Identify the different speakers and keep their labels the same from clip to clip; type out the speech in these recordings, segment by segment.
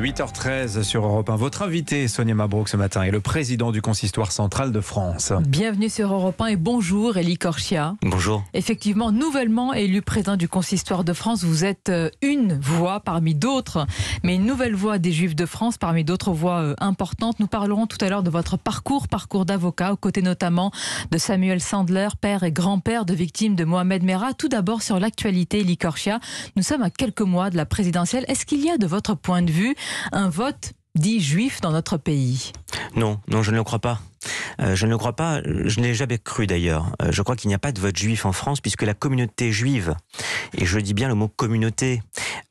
Speaker 1: 8h13 sur Europe 1. Votre invité, Sonia Mabrouk, ce matin, est le président du Consistoire central de France.
Speaker 2: Bienvenue sur Europe 1 et bonjour, Elie Corchia. Bonjour. Effectivement, nouvellement élu président du Consistoire de France, vous êtes euh, une voix parmi d'autres, mais une nouvelle voix des Juifs de France parmi d'autres voix euh, importantes. Nous parlerons tout à l'heure de votre parcours, parcours d'avocat, aux côtés notamment de Samuel Sandler, père et grand-père de victimes de Mohamed Merah. Tout d'abord, sur l'actualité, Elie Corchia, nous sommes à quelques mois de la présidentielle. Est-ce qu'il y a de votre point de vue un vote dit juif dans notre pays
Speaker 1: Non, non, je ne le crois pas. Euh, je ne le crois pas, je n'ai jamais cru d'ailleurs. Euh, je crois qu'il n'y a pas de vote juif en France puisque la communauté juive, et je dis bien le mot communauté,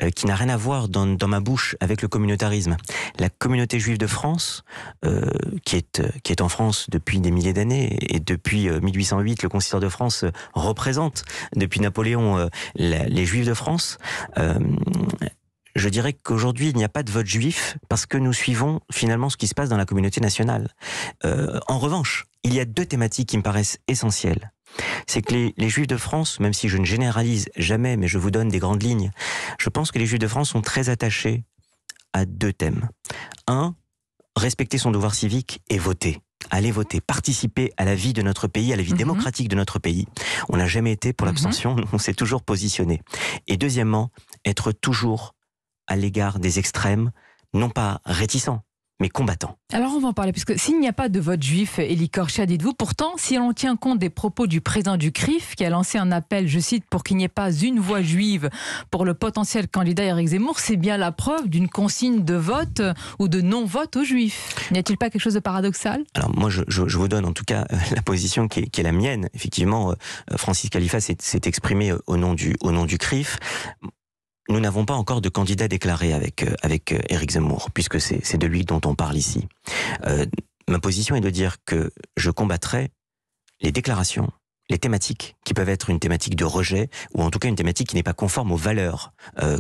Speaker 1: euh, qui n'a rien à voir dans, ma bouche avec le communautarisme, la communauté juive de France, qui, est, qui est en France depuis des milliers d'années, et depuis 1808, le Concile de France représente, depuis Napoléon, les juifs de France, je dirais qu'aujourd'hui, il n'y a pas de vote juif parce que nous suivons finalement ce qui se passe dans la communauté nationale. Euh, en revanche, il y a deux thématiques qui me paraissent essentielles. C'est que les, les, Juifs de France, même si je ne généralise jamais, mais je vous donne des grandes lignes, je pense que les Juifs de France sont très attachés à deux thèmes. Un, respecter son devoir civique et voter. Allez voter, participer à la vie de notre pays, à la vie mhm. démocratique de notre pays. On n'a jamais été pour mhm. l'abstention, on s'est toujours positionné. Et deuxièmement, être toujours à l'égard des extrêmes, non pas réticents, mais combattants.
Speaker 2: Alors on va en parler, puisque s'il n'y a pas de vote juif, Elie Korcha, dites-vous, pourtant, si l'on tient compte des propos du président du CRIF, qui a lancé un appel, je cite, pour qu'il n'y ait pas une voix juive pour le potentiel candidat Eric Zemmour, c'est bien la preuve d'une consigne de vote euh, ou de non-vote aux juifs. N'y a-t-il pas quelque chose de paradoxal
Speaker 1: Alors moi, je, vous donne en tout cas euh, la position qui est, la mienne. Effectivement, euh, Francis Khalifa s'est exprimé au nom, du, au nom du CRIF nous n'avons pas encore de candidat déclaré avec, euh, avec euh, Éric Zemmour, puisque c'est de lui dont on parle ici. Euh, ma position est de dire que je combattrai les déclarations, les thématiques, qui peuvent être une thématique de rejet, ou en tout cas une thématique qui n'est pas conforme aux valeurs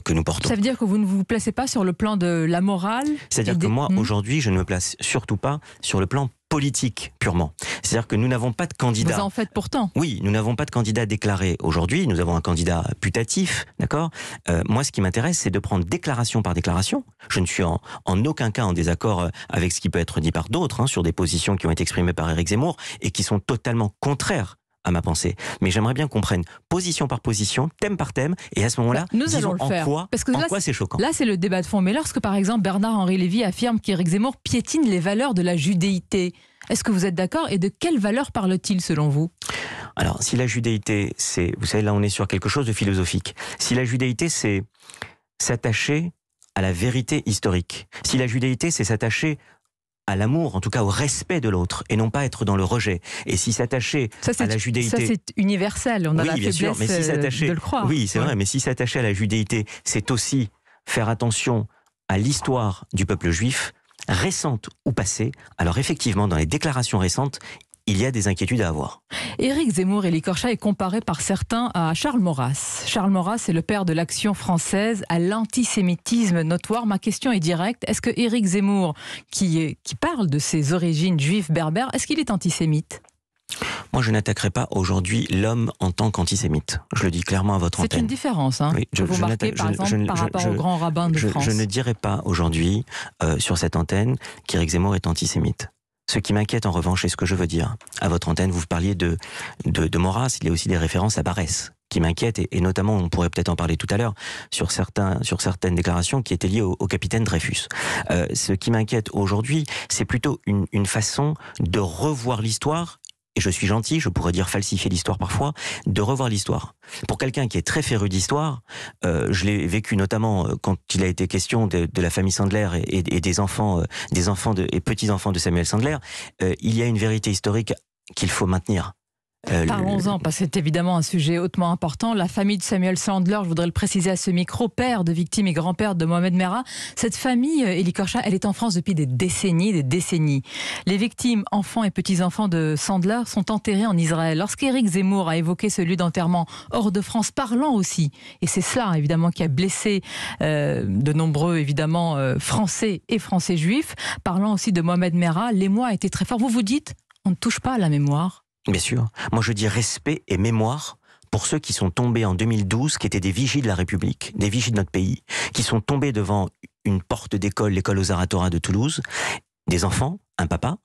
Speaker 1: que nous portons. Ça veut
Speaker 2: dire que vous ne vous placez pas sur le plan de la morale
Speaker 1: C'est-à-dire que moi, hmm. aujourd'hui, je ne me place surtout pas sur le plan politique purement. C'est-à-dire que nous n'avons pas de candidat. Vous en
Speaker 2: faites pourtant.
Speaker 1: Oui, nous n'avons pas de candidat déclaré aujourd'hui. Nous avons un candidat putatif, d'accord euh, Moi, ce qui m'intéresse, c'est de prendre déclaration par déclaration. Je ne suis en, aucun cas en désaccord euh, avec ce qui peut être dit par d'autres hein, sur des positions qui ont été exprimées par Éric Zemmour et qui sont totalement contraires à ma pensée. Mais j'aimerais bien qu'on prenne position par position, thème par thème, et à ce moment-là, bah, nous disons allons en quoi, Parce que là, c'est choquant.
Speaker 2: Là, c'est le débat de fond. Mais lorsque, par exemple, Bernard-Henri Lévy affirme qu'Éric Zemmour piétine les valeurs de la judéité, est-ce que vous êtes d'accord Et de quelle valeur parle-t-il selon vous
Speaker 1: Alors, si la judaïté c'est. Vous savez, là, on est sur quelque chose de philosophique. Si la judaïté c'est s'attacher à la vérité historique. Si la judaïté c'est s'attacher à l'amour, en tout cas au respect de l'autre, et non pas être dans le rejet. Et si s'attacher à la judaïté... ça c'est
Speaker 2: universel. On a oui, la euh, Oui, c'est vrai.
Speaker 1: Mais si s'attacher à la judaïté c'est aussi faire attention à l'histoire du peuple juif. Récente ou passée alors effectivement, dans les déclarations récentes, il y a des inquiétudes à avoir.
Speaker 2: Éric Zemmour et Licorcha est comparé par certains à Charles Maurras. Charles Maurras est le père de l'action française à l'antisémitisme notoire. Ma question est directe. Est-ce que Éric Zemmour, qui parle de ses origines juives berbères, est-ce qu'il est antisémite
Speaker 1: moi, je n'attaquerai pas aujourd'hui l'homme en tant qu'antisémite. Je le dis clairement à votre antenne. C'est une
Speaker 2: différence, hein je, Vous marquez, par exemple, par rapport au grand rabbin de France. Je ne
Speaker 1: dirai pas aujourd'hui, euh, sur cette antenne, qu'Éric Zemmour est antisémite. Ce qui m'inquiète en revanche, est ce que je veux dire. À votre antenne, vous parliez de, de, de Maurras, il y a aussi des références à Barès qui m'inquiète, et, notamment, on pourrait peut-être en parler tout à l'heure, sur, certains, sur certaines déclarations qui étaient liées au, capitaine Dreyfus. Euh, ce qui m'inquiète aujourd'hui, c'est plutôt une, une, façon de revoir l'histoire et je suis gentil, je pourrais dire falsifier l'histoire parfois, de revoir l'histoire. Pour quelqu'un qui est très féru d'histoire, euh, je l'ai vécu notamment euh, quand il a été question de, la famille Sandler et, des enfants, euh, des enfants de, et petits-enfants de Samuel Sandler, il y a une vérité historique qu'il faut maintenir. Euh, Parlons-en,
Speaker 2: parce que c'est évidemment un sujet hautement important. La famille de Samuel Sandler, je voudrais le préciser à ce micro, père de victimes et grand-père de Mohamed Merah. Cette famille, euh, Elie Korcha, elle est en France depuis des décennies, des décennies. Les victimes, enfants et petits-enfants de Sandler sont enterrés en Israël. Lorsqu'Éric Zemmour a évoqué ce lieu d'enterrement hors de France, parlant aussi, et c'est cela évidemment qui a blessé euh, de nombreux évidemment euh, Français et Français juifs, parlant aussi de Mohamed Merah, l'émoi a été très fort. Vous vous dites, on ne touche pas à la mémoire
Speaker 1: Bien sûr. Moi, je dis respect et mémoire pour ceux qui sont tombés en 2012, qui étaient des vigies de la République, des vigies de notre pays, qui sont tombés devant une porte d'école, l'école aux Aratora de Toulouse, des enfants, un papa,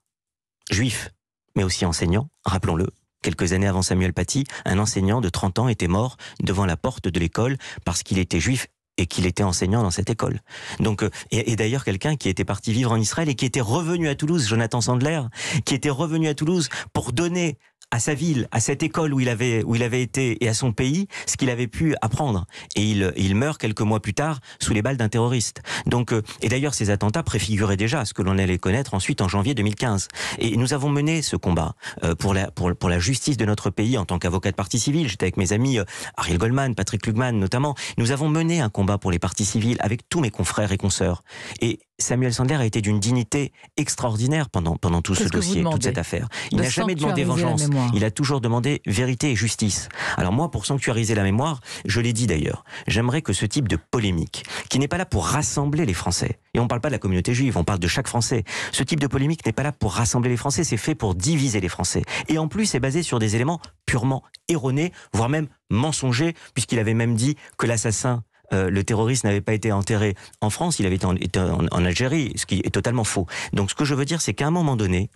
Speaker 1: juif, mais aussi enseignant, rappelons-le. Quelques années avant Samuel Paty, un enseignant de 30 ans était mort devant la porte de l'école parce qu'il était juif et qu'il était enseignant dans cette école. Donc, euh, et, et d'ailleurs quelqu'un qui était parti vivre en Israël et qui était revenu à Toulouse, Jonathan Sandler, qui était revenu à Toulouse pour donner à sa ville, à cette école où il avait, où il avait été et à son pays ce qu'il avait pu apprendre. Et il, il meurt quelques mois plus tard sous les balles d'un terroriste. Donc, euh, et d'ailleurs, ces attentats préfiguraient déjà ce que l'on allait connaître ensuite en janvier 2015. Et nous avons mené ce combat euh, pour la, pour, pour la justice de notre pays en tant qu'avocat de parti civile. J'étais avec mes amis euh, Ariel Goldman, Patrick Lugman notamment. Nous avons mené un combat pour les partis civiles avec tous mes confrères et consoeurs. Et Samuel Sandler a été d'une dignité extraordinaire pendant, pendant tout ce dossier, toute cette affaire. Il n'a jamais demandé vengeance. Il a toujours demandé vérité et justice. Alors moi, pour sanctuariser la mémoire, je l'ai dit d'ailleurs, j'aimerais que ce type de polémique, qui n'est pas là pour rassembler les Français, et on ne parle pas de la communauté juive, on parle de chaque Français, ce type de polémique n'est pas là pour rassembler les Français, c'est fait pour diviser les Français. Et en plus, c'est basé sur des éléments purement erronés, voire même mensongers, puisqu'il avait même dit que l'assassin euh, le terroriste n'avait pas été enterré en France, il avait été en, Algérie, ce qui est totalement faux. Donc ce que je veux dire, c'est qu'à un moment donné,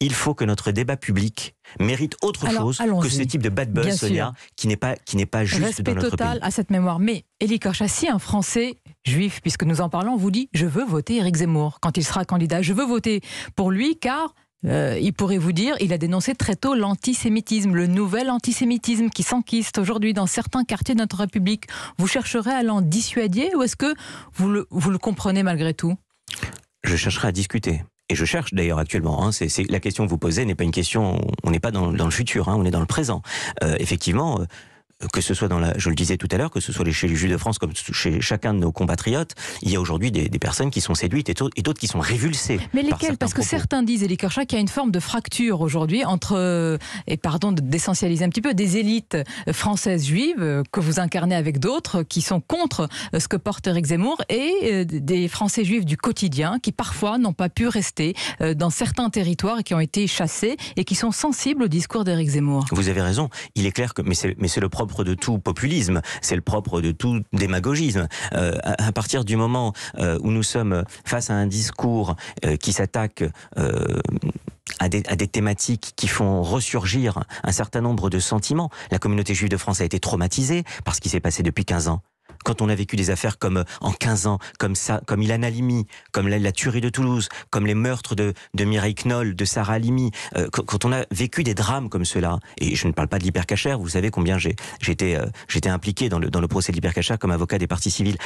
Speaker 1: il faut que notre débat public mérite autre chose que ce type de bad buzz, Sonia, qui n'est pas, qui n'est pas juste Respect total à
Speaker 2: cette mémoire. Mais Élie Korchassi, un Français juif, puisque nous en parlons, vous dit « je veux voter Éric Zemmour quand il sera candidat. Je veux voter pour lui car euh, il pourrait vous dire, il a dénoncé très tôt l'antisémitisme, le nouvel antisémitisme qui s'enquiste aujourd'hui dans certains quartiers de notre République. Vous chercherez à l'en dissuader ou est-ce que vous le, comprenez malgré tout
Speaker 1: Je chercherai à discuter et je cherche d'ailleurs actuellement. Hein. c'est, la question que vous posez n'est pas une question. On n'est pas dans, le futur, hein. on est dans le présent. Euh, effectivement, euh, que ce soit dans la, je le disais tout à l'heure, que ce soit chez les Juifs de France comme chez chacun de nos compatriotes, il y a aujourd'hui des, personnes qui sont séduites et, d'autres qui sont révulsées. Mais lesquelles Parce que
Speaker 2: certains disent, Elie Kershaw qu'il y a une forme de fracture aujourd'hui entre, euh, et pardon d'essentialiser un petit peu, des élites euh, françaises juives euh, que vous incarnez avec d'autres qui sont contre ce que porte Eric Zemmour et des Français juifs du quotidien qui parfois n'ont pas pu rester dans certains territoires et qui ont été chassés et qui sont sensibles au discours d'Eric Zemmour.
Speaker 1: Vous avez raison. Il est clair que, mais c'est le problème propre de tout populisme, c'est le propre de tout démagogisme. Euh, à, partir du moment euh, où nous sommes face à un discours euh, qui s'attaque à des, à des, thématiques qui font ressurgir un certain nombre de sentiments, la communauté juive de France a été traumatisée par ce qui s'est passé depuis 15 ans quand on a vécu des affaires comme euh, en 15 ans, comme ça, comme Ilan Limi, comme la, tuerie de Toulouse, comme les meurtres de, Mireille Knoll, de Sarah Limi. Euh, quand on a vécu des drames comme cela, et je ne parle pas de l'hypercachère, vous savez combien euh, j'étais impliqué dans le, procès de l'hypercachère comme avocat des parties civiles.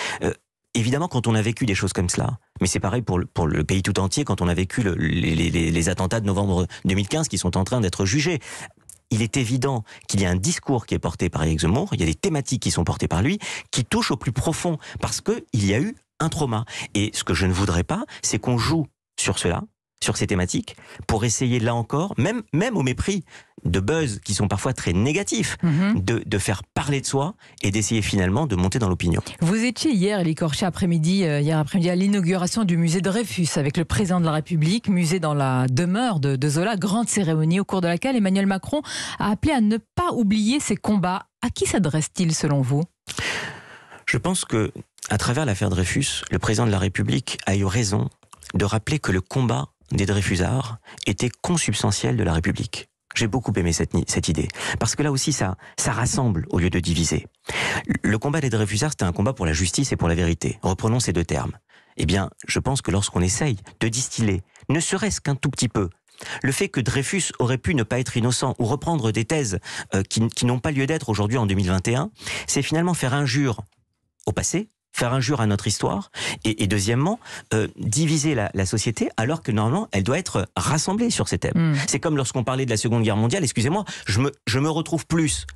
Speaker 1: évidemment, quand on a vécu des choses comme cela, mais c'est pareil pour le, pour le, pays tout entier quand on a vécu les, les, attentats de novembre 2015 qui sont en train d'être jugés il est évident qu'il y a un discours qui est porté par Alex Zemmour, il y a des thématiques qui sont portées par lui, qui touchent au plus profond, parce qu'il y a eu un trauma. Et ce que je ne voudrais pas, c'est qu'on joue sur cela, sur ces thématiques pour essayer, là encore, même, même au mépris de buzz qui sont parfois très négatifs, mhm. de, de, faire parler de soi et d'essayer finalement de monter dans l'opinion.
Speaker 2: Vous étiez hier, l'écorché après-midi, euh, hier après-midi à l'inauguration du musée Dreyfus avec le président de la République, musée dans la demeure de, Zola, grande cérémonie au cours de laquelle Emmanuel Macron a appelé à ne pas oublier ses combats. À qui s'adresse-t-il selon vous
Speaker 1: Je pense que, à travers l'affaire Dreyfus, le président de la République a eu raison de rappeler que le combat des Dreyfusards était consubstantiels de la République. J'ai beaucoup aimé cette, cette, idée. Parce que là aussi, ça, ça rassemble au lieu de diviser. Le combat des Dreyfusards, c'était un combat pour la justice et pour la vérité. Reprenons ces deux termes. Eh bien, je pense que lorsqu'on essaye de distiller, ne serait-ce qu'un tout petit peu, le fait que Dreyfus aurait pu ne pas être innocent ou reprendre des thèses euh, qui, qui n'ont pas lieu d'être aujourd'hui en 2021, c'est finalement faire injure au passé, faire injure à notre histoire, et, deuxièmement, euh, diviser la, société alors que normalement elle doit être rassemblée sur ces thèmes. Mm. C'est comme lorsqu'on parlait de la Seconde Guerre mondiale, excusez-moi, je me, je me retrouve plus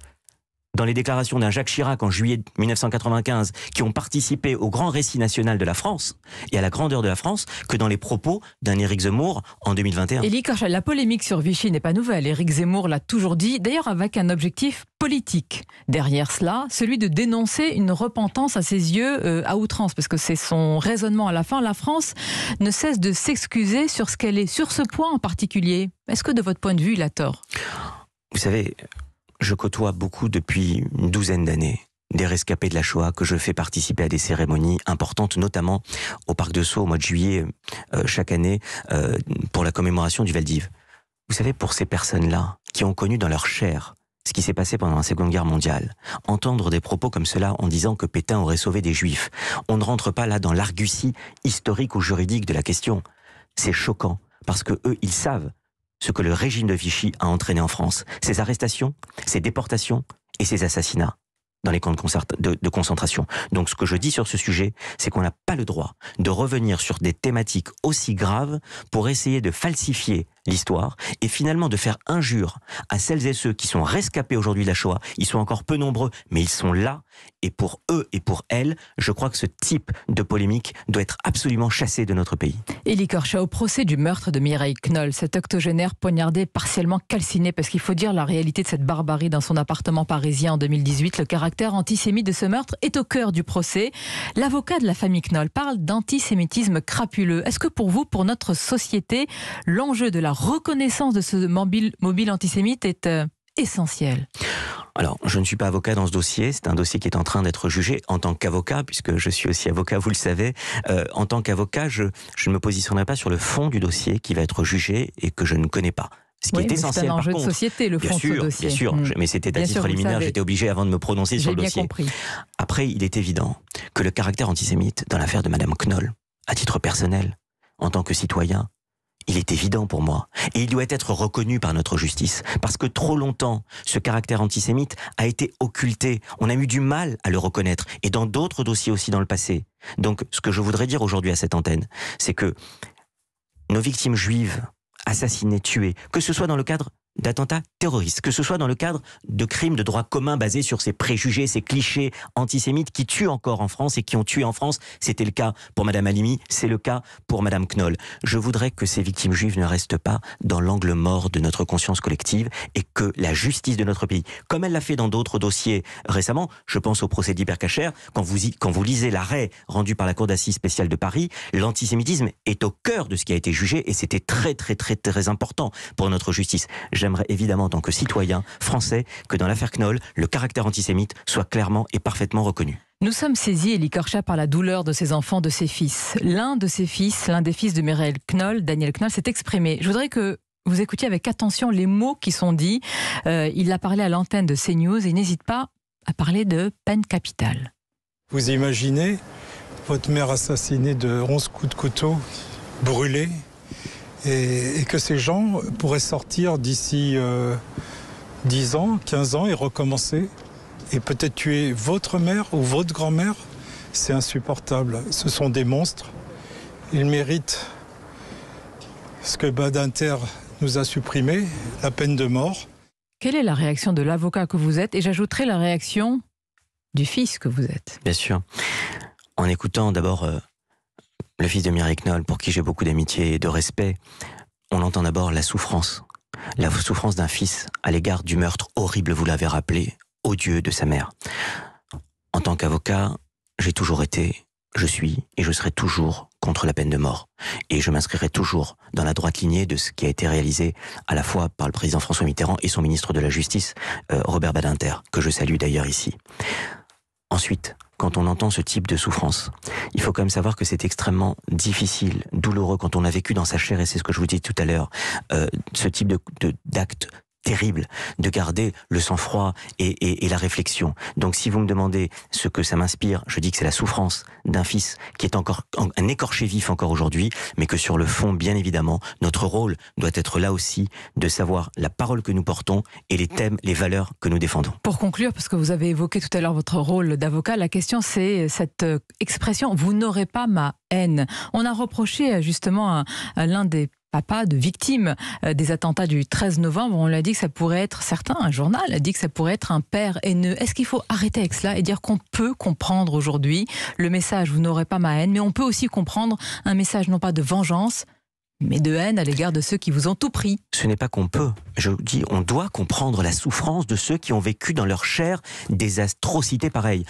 Speaker 1: dans les déclarations d'un Jacques Chirac en juillet 1995 qui ont participé au grand récit national de la France et à la grandeur de la France que dans les propos d'un Éric Zemmour en 2021.
Speaker 2: Élie Korchel, la polémique sur Vichy n'est pas nouvelle. Éric Zemmour l'a toujours dit, d'ailleurs avec un objectif politique. Derrière cela, celui de dénoncer une repentance à ses yeux euh, à outrance, parce que c'est son raisonnement à la fin. La France ne cesse de s'excuser sur ce qu'elle est, sur ce point en particulier. Est-ce que de votre point de vue, il a tort
Speaker 1: Vous savez, je côtoie beaucoup depuis une douzaine d'années des rescapés de la Shoah que je fais participer à des cérémonies importantes, notamment au Parc de Sceaux au mois de juillet euh, chaque année euh, pour la commémoration du Valdiv. Vous savez, pour ces personnes-là qui ont connu dans leur chair ce qui s'est passé pendant la Seconde Guerre mondiale, entendre des propos comme cela en disant que Pétain aurait sauvé des Juifs, on ne rentre pas là dans l'argutie historique ou juridique de la question. C'est choquant parce que eux, ils savent ce que le régime de Vichy a entraîné en France. Ces arrestations, ces déportations et ces assassinats dans les camps de, de, concentration. Donc ce que je dis sur ce sujet, c'est qu'on n'a pas le droit de revenir sur des thématiques aussi graves pour essayer de falsifier l'histoire, et finalement de faire injure à celles et ceux qui sont rescapés aujourd'hui de la Shoah. Ils sont encore peu nombreux, mais ils sont là, et pour eux et pour elles, je crois que ce type de polémique doit être absolument chassé de notre pays.
Speaker 2: Élie Korcha, au procès du meurtre de Mireille Knoll, cet octogénaire poignardé, partiellement calciné, parce qu'il faut dire la réalité de cette barbarie dans son appartement parisien en 2018, le caractère antisémite de ce meurtre est au cœur du procès. L'avocat de la famille Knoll parle d'antisémitisme crapuleux. Est-ce que pour vous, pour notre société, l'enjeu de la reconnaissance de ce mobile, mobile antisémite est euh, essentielle.
Speaker 1: Alors, je ne suis pas avocat dans ce dossier. C'est un dossier qui est en train d'être jugé en tant qu'avocat, puisque je suis aussi avocat, vous le savez. Euh, en tant qu'avocat, je, ne me positionnerai pas sur le fond du dossier qui va être jugé et que je ne connais pas. Ce qui est essentiel. C'est un enjeu par de société, le fond bien dossier. Bien sûr, hmm. mais c'était à titre liminaire, j'étais obligé avant de me prononcer sur le bien Compris. Après, il est évident que le caractère antisémite dans l'affaire de Madame Knoll, à titre personnel, en tant que citoyen, il est évident pour moi. Et il doit être reconnu par notre justice. Parce que trop longtemps, ce caractère antisémite a été occulté. On a eu du mal à le reconnaître. Et dans d'autres dossiers aussi dans le passé. Donc, ce que je voudrais dire aujourd'hui à cette antenne, c'est que nos victimes juives, assassinées, tuées, que ce soit dans le cadre d'attentats terroristes, que ce soit dans le cadre de crimes de droit commun basés sur ces préjugés, ces clichés antisémites qui tuent encore en France et qui ont tué en France. C'était le cas pour Madame Halimi, c'est le cas pour Madame Knoll. Je voudrais que ces victimes juives ne restent pas dans l'angle mort de notre conscience collective et que la justice de notre pays, comme elle l'a fait dans d'autres dossiers récemment, je pense au procès d'Hypercacher, quand vous, quand vous lisez l'arrêt rendu par la Cour d'assises spéciale de Paris, l'antisémitisme est au cœur de ce qui a été jugé et c'était très très très très important pour notre justice j'aimerais évidemment, en tant que citoyen français, que dans l'affaire Knoll, le caractère antisémite soit clairement et parfaitement reconnu.
Speaker 2: Nous sommes saisis, et Korcha, par la douleur de ses enfants, de ses fils. L'un de ses fils, l'un des fils de Mireille Knoll, Daniel Knoll, s'est exprimé. Je voudrais que vous écoutiez avec attention les mots qui sont dits. Euh, il a parlé à l'antenne de CNews et n'hésite pas à parler de peine capitale. Vous imaginez votre mère assassinée de 11 coups de couteau, brûlée, et, que ces gens pourraient sortir d'ici 10 euh, ans, 15 ans et recommencer et peut-être tuer votre mère ou votre grand-mère, c'est insupportable. Ce sont des monstres. Ils méritent ce que Badinter nous a supprimé, la peine de mort. Quelle est la réaction de l'avocat que vous êtes Et j'ajouterai la réaction du fils que vous êtes.
Speaker 1: Bien sûr. En écoutant d'abord euh, le fils de Mireille Knoll, pour qui j'ai beaucoup d'amitié et de respect, on entend d'abord la souffrance. La souffrance d'un fils à l'égard du meurtre horrible, vous l'avez rappelé, odieux de sa mère. En tant qu'avocat, j'ai toujours été, je suis et je serai toujours contre la peine de mort. Et je m'inscrirai toujours dans la droite lignée de ce qui a été réalisé à la fois par le président François Mitterrand et son ministre de la Justice, euh, Robert Badinter, que je salue d'ailleurs ici. Ensuite, quand on entend ce type de souffrance, il faut quand même savoir que c'est extrêmement difficile, douloureux, quand on a vécu dans sa chair, et c'est ce que je vous dis tout à l'heure, euh, ce type d'acte de, terrible de garder le sang-froid et, la réflexion. Donc si vous me demandez ce que ça m'inspire, je dis que c'est la souffrance d'un fils qui est encore un écorché vif encore aujourd'hui, mais que sur le fond, bien évidemment, notre rôle doit être là aussi de savoir la parole que nous portons et les thèmes, les valeurs que nous défendons.
Speaker 2: Pour conclure, parce que vous avez évoqué tout à l'heure votre rôle d'avocat, la question c'est cette euh, expression, vous n'aurez pas ma haine. On a reproché euh, justement à l'un des pas de victimes euh, des attentats du 13 novembre. On l'a dit que ça pourrait être, certains, un journal a dit que ça pourrait être un père haineux. Est-ce qu'il faut arrêter avec cela et dire qu'on peut comprendre aujourd'hui le message, vous n'aurez pas ma haine, mais on peut aussi comprendre un message non pas de vengeance, mais de haine à l'égard de ceux qui vous ont tout
Speaker 1: pris. Ce n'est pas qu'on peut. Je dis, on doit comprendre la souffrance de ceux qui ont vécu dans leur chair des atrocités pareilles.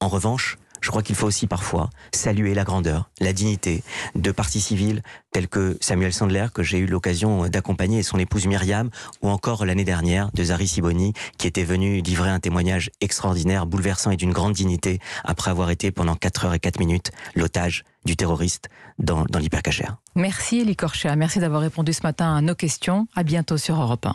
Speaker 1: En revanche, je crois qu'il faut aussi parfois saluer la grandeur, la dignité de partis civils tels que Samuel Sandler, que j'ai eu l'occasion d'accompagner, et son épouse Myriam, ou encore l'année dernière de Zari Siboni, qui était venu livrer un témoignage extraordinaire, bouleversant et d'une grande dignité, après avoir été pendant 4 heures et 4 minutes l'otage du terroriste dans, dans l'hypercachère.
Speaker 2: Merci Elie Corchea, merci d'avoir répondu ce matin à nos questions. À bientôt sur Europe 1.